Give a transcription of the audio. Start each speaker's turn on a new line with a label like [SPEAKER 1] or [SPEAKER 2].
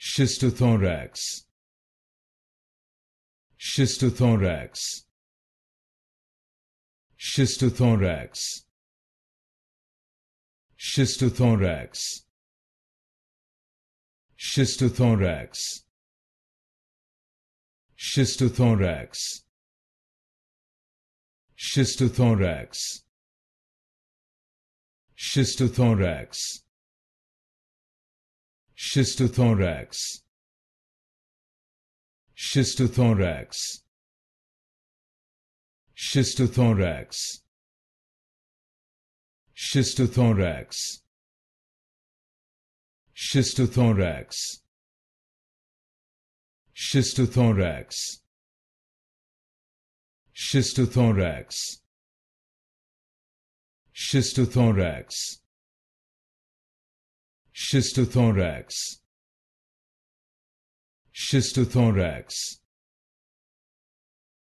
[SPEAKER 1] schistothorax schistothorax schistothorax schistothorax schistothorax schistothorax schistothorax schistothorax schistothorax schistothorax schistothorax schistothorax schistothorax schistothorax schistothorax schistothorax schistothorax schistothorax